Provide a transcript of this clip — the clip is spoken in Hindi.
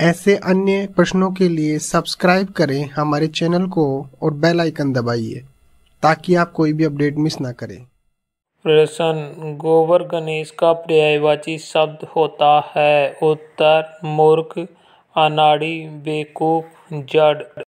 ऐसे अन्य प्रश्नों के लिए सब्सक्राइब करें हमारे चैनल को और बेल आइकन दबाइए ताकि आप कोई भी अपडेट मिस ना करें प्रश्न गोबर गणेश का पर्यायवाची शब्द होता है उत्तर मूर्ख अनाड़ी बेकूफ जड़